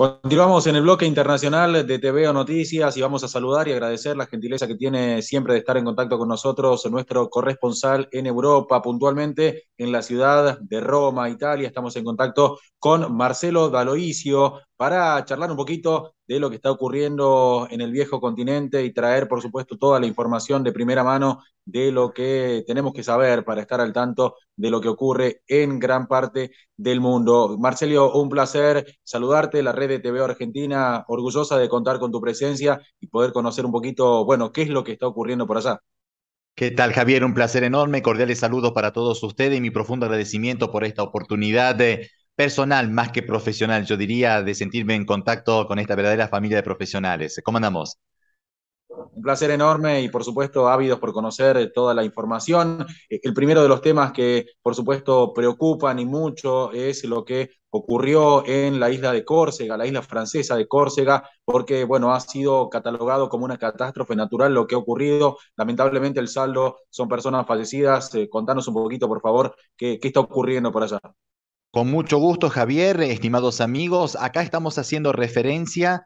Continuamos en el bloque internacional de TVO Noticias y vamos a saludar y agradecer la gentileza que tiene siempre de estar en contacto con nosotros nuestro corresponsal en Europa, puntualmente en la ciudad de Roma, Italia. Estamos en contacto con Marcelo Daloisio, para charlar un poquito de lo que está ocurriendo en el viejo continente y traer, por supuesto, toda la información de primera mano de lo que tenemos que saber para estar al tanto de lo que ocurre en gran parte del mundo. Marcelio, un placer saludarte, la red de TV Argentina, orgullosa de contar con tu presencia y poder conocer un poquito, bueno, qué es lo que está ocurriendo por allá. ¿Qué tal, Javier? Un placer enorme. Cordiales saludos para todos ustedes y mi profundo agradecimiento por esta oportunidad de personal más que profesional, yo diría, de sentirme en contacto con esta verdadera familia de profesionales. ¿Cómo andamos? Un placer enorme y por supuesto ávidos por conocer eh, toda la información. Eh, el primero de los temas que por supuesto preocupan y mucho es lo que ocurrió en la isla de Córcega, la isla francesa de Córcega, porque bueno, ha sido catalogado como una catástrofe natural lo que ha ocurrido. Lamentablemente el saldo son personas fallecidas. Eh, contanos un poquito, por favor, qué está ocurriendo por allá. Con mucho gusto, Javier, estimados amigos. Acá estamos haciendo referencia,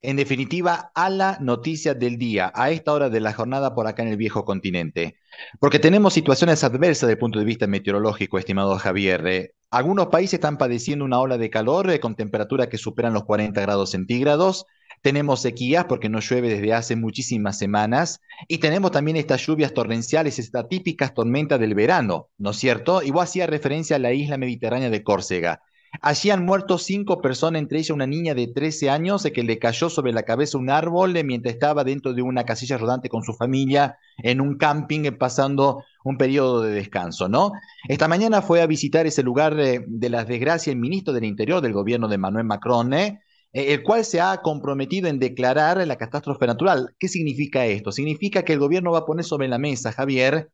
en definitiva, a la noticia del día, a esta hora de la jornada por acá en el viejo continente. Porque tenemos situaciones adversas desde el punto de vista meteorológico, estimado Javier. Eh, algunos países están padeciendo una ola de calor eh, con temperaturas que superan los 40 grados centígrados. Tenemos sequías porque no llueve desde hace muchísimas semanas y tenemos también estas lluvias torrenciales, estas típicas tormentas del verano, ¿no es cierto? Y a hacer referencia a la isla mediterránea de Córcega. Allí han muerto cinco personas, entre ellas una niña de 13 años que le cayó sobre la cabeza un árbol eh, mientras estaba dentro de una casilla rodante con su familia en un camping eh, pasando un periodo de descanso, ¿no? Esta mañana fue a visitar ese lugar de, eh, de las desgracias el ministro del Interior del gobierno de Manuel Macron, eh, el cual se ha comprometido en declarar la catástrofe natural. ¿Qué significa esto? Significa que el gobierno va a poner sobre la mesa, Javier,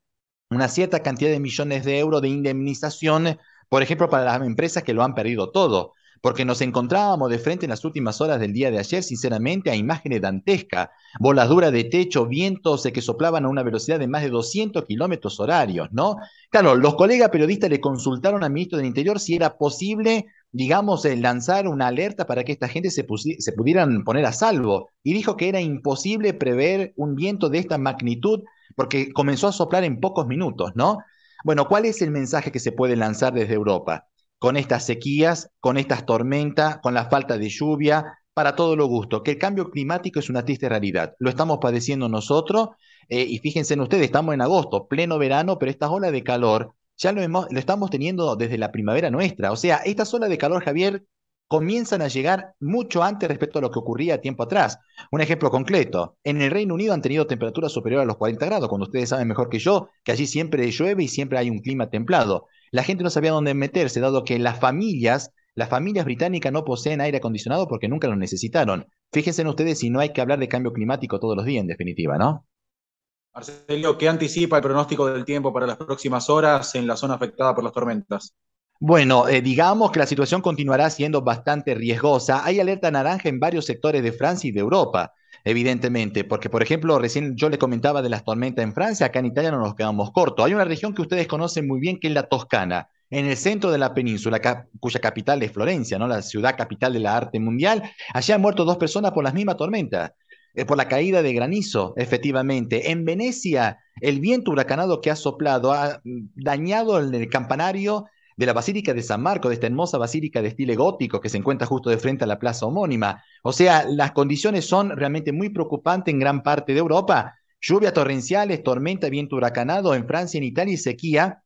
una cierta cantidad de millones de euros de indemnización, por ejemplo, para las empresas que lo han perdido todo. Porque nos encontrábamos de frente en las últimas horas del día de ayer, sinceramente, a imágenes dantescas, voladuras de techo, vientos eh, que soplaban a una velocidad de más de 200 kilómetros horarios, ¿no? Claro, los colegas periodistas le consultaron al ministro del Interior si era posible digamos, lanzar una alerta para que esta gente se, pudieran poner a salvo. Y dijo que era imposible prever un viento de esta magnitud porque comenzó a soplar en pocos minutos, ¿no? Bueno, ¿cuál es el mensaje que se puede lanzar desde Europa? Con estas sequías, con estas tormentas, con la falta de lluvia, para todo lo gusto, que el cambio climático es una triste realidad. Lo estamos padeciendo nosotros eh, y fíjense en ustedes, estamos en agosto, pleno verano, pero estas olas de calor ya lo, estamos teniendo desde la primavera nuestra. O sea, estas olas de calor, Javier, comienzan a llegar mucho antes respecto a lo que ocurría tiempo atrás. Un ejemplo concreto, en el Reino Unido han tenido temperaturas superiores a los 40 grados, cuando ustedes saben mejor que yo que allí siempre llueve y siempre hay un clima templado. La gente no sabía dónde meterse, dado que las familias, las familias británicas no poseen aire acondicionado porque nunca lo necesitaron. Fíjense ustedes si no hay que hablar de cambio climático todos los días, en definitiva, ¿no? Marcelo, ¿qué anticipa el pronóstico del tiempo para las próximas horas en la zona afectada por las tormentas? Bueno, eh, digamos que la situación continuará siendo bastante riesgosa. Hay alerta naranja en varios sectores de Francia y de Europa, evidentemente, porque por ejemplo, recién yo le comentaba de las tormentas en Francia, acá en Italia no nos quedamos cortos. Hay una región que ustedes conocen muy bien, que es la Toscana, en el centro de la península, cuya capital es Florencia, ¿no? la ciudad capital de la arte mundial. Allí han muerto dos personas por las mismas tormentas. Eh, por la caída de granizo, efectivamente. En Venecia, el viento huracanado que ha soplado ha mm, dañado el campanario de la Basílica de San Marco, de esta hermosa basílica de estilo gótico que se encuentra justo de frente a la plaza homónima. O sea, las condiciones son realmente muy preocupantes en gran parte de Europa. Lluvias torrenciales, tormenta, viento huracanado en Francia, en Italia y sequía,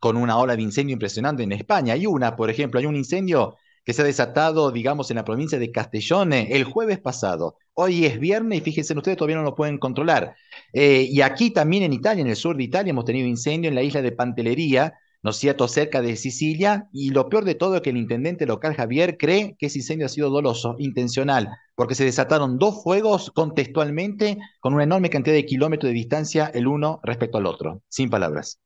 con una ola de incendio impresionante en España. Hay una, por ejemplo, hay un incendio que se ha desatado, digamos, en la provincia de Castellón eh, el jueves pasado. Hoy es viernes y fíjense ustedes, todavía no lo pueden controlar. Eh, y aquí también en Italia, en el sur de Italia, hemos tenido incendio en la isla de Pantelería, ¿no es cierto?, cerca de Sicilia. Y lo peor de todo es que el intendente local Javier cree que ese incendio ha sido doloso, intencional, porque se desataron dos fuegos contextualmente con una enorme cantidad de kilómetros de distancia el uno respecto al otro. Sin palabras.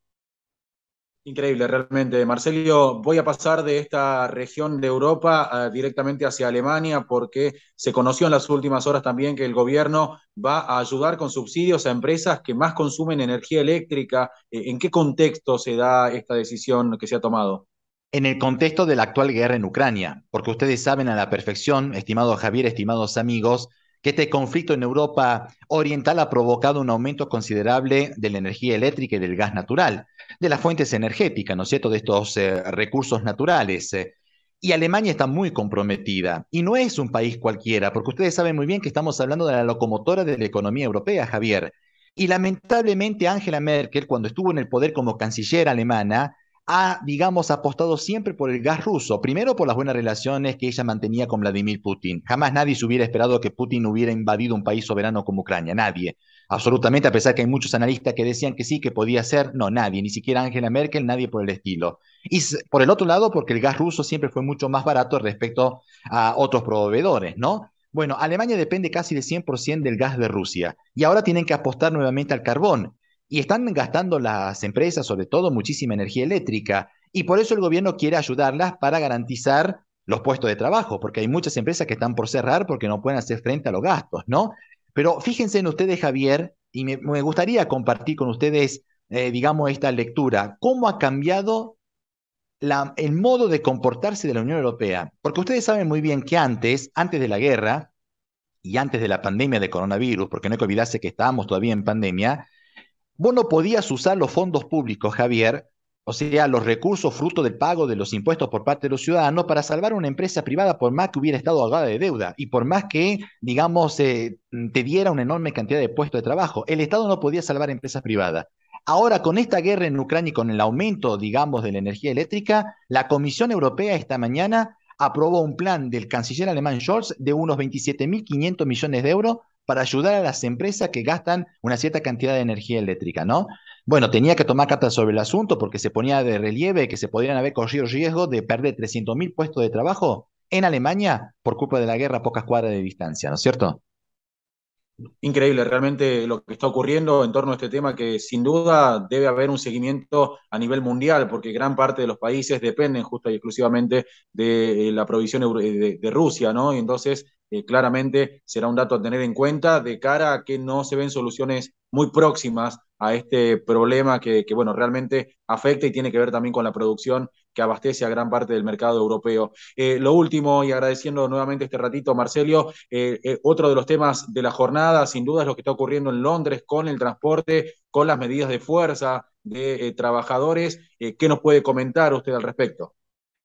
Increíble, realmente. Marcelio, voy a pasar de esta región de Europa directamente hacia Alemania porque se conoció en las últimas horas también que el gobierno va a ayudar con subsidios a empresas que más consumen energía eléctrica. Eh, ¿En qué contexto se da esta decisión que se ha tomado? En el contexto de la actual guerra en Ucrania, porque ustedes saben a la perfección, estimado Javier, estimados amigos, que este conflicto en Europa Oriental ha provocado un aumento considerable de la energía eléctrica y del gas natural, de las fuentes energéticas, ¿no es cierto?, de estos eh, recursos naturales. Eh. Y Alemania está muy comprometida. Y no es un país cualquiera, porque ustedes saben muy bien que estamos hablando de la locomotora de la economía europea, Javier. Y lamentablemente Angela Merkel, cuando estuvo en el poder como canciller alemana, ha, digamos, apostado siempre por el gas ruso. Primero por las buenas relaciones que ella mantenía con Vladimir Putin. Jamás nadie se hubiera esperado que Putin hubiera invadido un país soberano como Ucrania. Nadie. Absolutamente, a pesar que hay muchos analistas que decían que sí, que podía ser. No, nadie. Ni siquiera Angela Merkel, nadie por el estilo. Y por el otro lado, porque el gas ruso siempre fue mucho más barato respecto a otros proveedores, ¿no? Bueno, Alemania depende casi de 100% del gas de Rusia y ahora tienen que apostar nuevamente al carbón. Y están gastando las empresas, sobre todo, muchísima energía eléctrica. Y por eso el gobierno quiere ayudarlas para garantizar los puestos de trabajo, porque hay muchas empresas que están por cerrar porque no pueden hacer frente a los gastos, ¿no? Pero fíjense en ustedes, Javier, y me, gustaría compartir con ustedes, eh, digamos, esta lectura, cómo ha cambiado el modo de comportarse de la Unión Europea. Porque ustedes saben muy bien que antes, antes de la guerra y antes de la pandemia de coronavirus, porque no hay que olvidarse que estábamos todavía en pandemia, Vos no podías usar los fondos públicos, Javier, o sea, los recursos fruto del pago de los impuestos por parte de los ciudadanos para salvar una empresa privada por más que hubiera estado ahogada de deuda y por más que, digamos, eh, te diera una enorme cantidad de puestos de trabajo. El Estado no podía salvar empresas privadas. Ahora, con esta guerra en Ucrania y con el aumento, digamos, de la energía eléctrica, la Comisión Europea esta mañana aprobó un plan del canciller alemán Scholz de unos 27.500 millones de euros para ayudar a las empresas que gastan una cierta cantidad de energía eléctrica, ¿no? Bueno, tenía que tomar cartas sobre el asunto porque se ponía de relieve que se podrían haber corrido riesgo de perder 300.000 puestos de trabajo en Alemania por culpa de la guerra a pocas cuadras de distancia, ¿no es cierto? Increíble realmente lo que está ocurriendo en torno a este tema que sin duda debe haber un seguimiento a nivel mundial porque gran parte de los países dependen justo y exclusivamente de eh, la provisión eh, de, Rusia, ¿no? Y entonces eh, claramente será un dato a tener en cuenta de cara a que no se ven soluciones muy próximas a este problema que, bueno, realmente afecta y tiene que ver también con la producción que abastece a gran parte del mercado europeo. Eh, lo último, y agradeciendo nuevamente este ratito, Marcelio, eh, otro de los temas de la jornada, sin duda, es lo que está ocurriendo en Londres con el transporte, con las medidas de fuerza de trabajadores. ¿Qué nos puede comentar usted al respecto?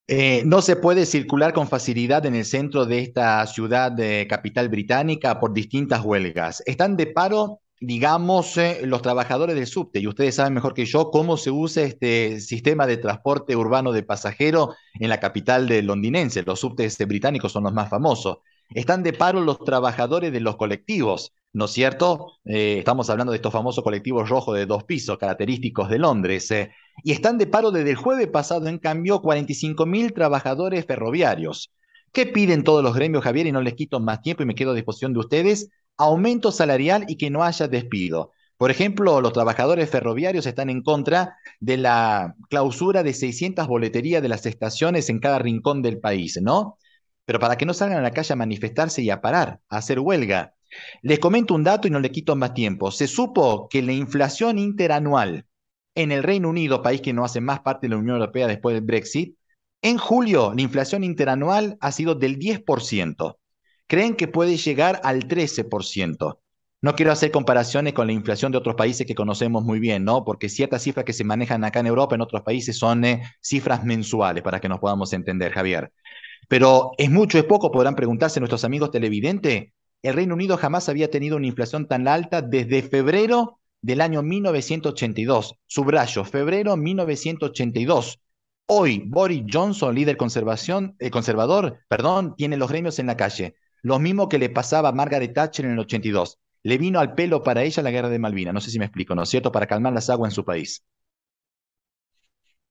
Eh, no se puede circular con facilidad en el centro de esta ciudad de capital británica por distintas huelgas. Están de paro, digamos, eh, los trabajadores del subte, y ustedes saben mejor que yo cómo se usa este sistema de transporte urbano de pasajeros en la capital de londinense. Los subtes este, británicos son los más famosos. Están de paro los trabajadores de los colectivos, ¿no es cierto? Eh, estamos hablando de estos famosos colectivos rojos de dos pisos, característicos de Londres. Eh, y están de paro desde el jueves pasado, en cambio, mil trabajadores ferroviarios. ¿Qué piden todos los gremios, Javier? Y no les quito más tiempo y me quedo a disposición de ustedes. Aumento salarial y que no haya despido. Por ejemplo, los trabajadores ferroviarios están en contra de la clausura de 600 boleterías de las estaciones en cada rincón del país, ¿no? pero para que no salgan a la calle a manifestarse y a parar, a hacer huelga. Les comento un dato y no le quito más tiempo. Se supo que la inflación interanual en el Reino Unido, país que no hace más parte de la Unión Europea después del Brexit, en julio la inflación interanual ha sido del 10%. Creen que puede llegar al 13%. No quiero hacer comparaciones con la inflación de otros países que conocemos muy bien, ¿no? Porque ciertas cifras que se manejan acá en Europa, en otros países, son eh, cifras mensuales, para que nos podamos entender, Javier. Pero es mucho, es poco, podrán preguntarse nuestros amigos televidentes. El Reino Unido jamás había tenido una inflación tan alta desde febrero del año 1982. Subrayo, febrero 1982. Hoy Boris Johnson, líder conservación, eh, conservador, perdón, tiene los gremios en la calle. Lo mismo que le pasaba a Margaret Thatcher en el 82. Le vino al pelo para ella la guerra de Malvinas. No sé si me explico, ¿no es cierto? Para calmar las aguas en su país.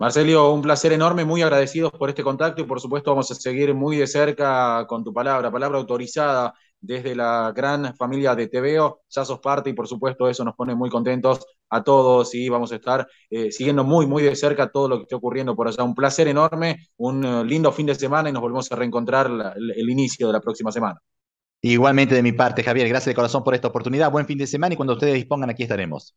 Marcelio, un placer enorme, muy agradecidos por este contacto y por supuesto vamos a seguir muy de cerca con tu palabra, palabra autorizada desde la gran familia de TVO, ya sos parte y por supuesto eso nos pone muy contentos a todos y vamos a estar eh, siguiendo muy, muy de cerca todo lo que esté ocurriendo por allá. Un placer enorme, un eh, lindo fin de semana y nos volvemos a reencontrar el inicio de la próxima semana. Igualmente de mi parte, Javier, gracias de corazón por esta oportunidad, buen fin de semana y cuando ustedes dispongan aquí estaremos.